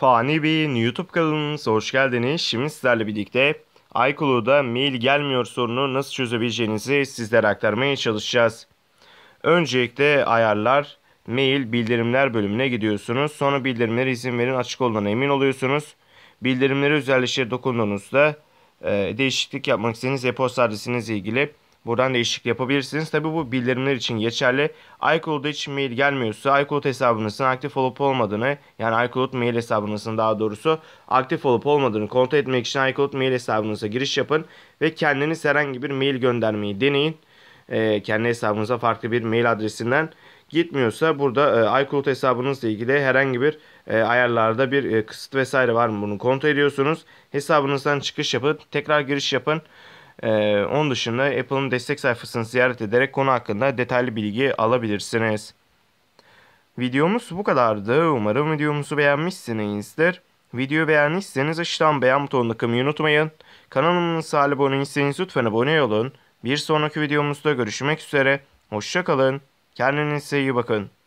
Fani Bey'in YouTube kanalınıza hoş geldiniz. Şimdi sizlerle birlikte iCloud'a mail gelmiyor sorunu nasıl çözebileceğinizi sizlere aktarmaya çalışacağız. Öncelikle ayarlar, mail, bildirimler bölümüne gidiyorsunuz. Sonra bildirimlere izin verin açık olduğuna emin oluyorsunuz. Bildirimlere özelleşe dokunduğunuzda e, değişiklik yapmak istediğiniz e-posta adresinizle ilgili Buradan değişiklik yapabilirsiniz. Tabi bu bildirimler için geçerli. iCloud'da hiç mail gelmiyorsa iCloud hesabınızın aktif olup olmadığını yani iCloud mail hesabınızın daha doğrusu aktif olup olmadığını kontrol etmek için iCloud mail hesabınıza giriş yapın ve kendiniz herhangi bir mail göndermeyi deneyin. E, kendi hesabınıza farklı bir mail adresinden gitmiyorsa burada e, iCloud hesabınızla ilgili herhangi bir e, ayarlarda bir e, kısıt vesaire var mı bunu kontrol ediyorsunuz. Hesabınızdan çıkış yapın, tekrar giriş yapın. Ee, onun dışında Apple'ın destek sayfasını ziyaret ederek konu hakkında detaylı bilgi alabilirsiniz. Videomuz bu kadardı. Umarım videomuzu beğenmişsinizdir. Videoyu beğenmişseniz aşağıdan beğen butonuna kımayı unutmayın. Kanalımıza abone değilseniz lütfen abone olun. Bir sonraki videomuzda görüşmek üzere. Hoşçakalın. Kendinize iyi bakın.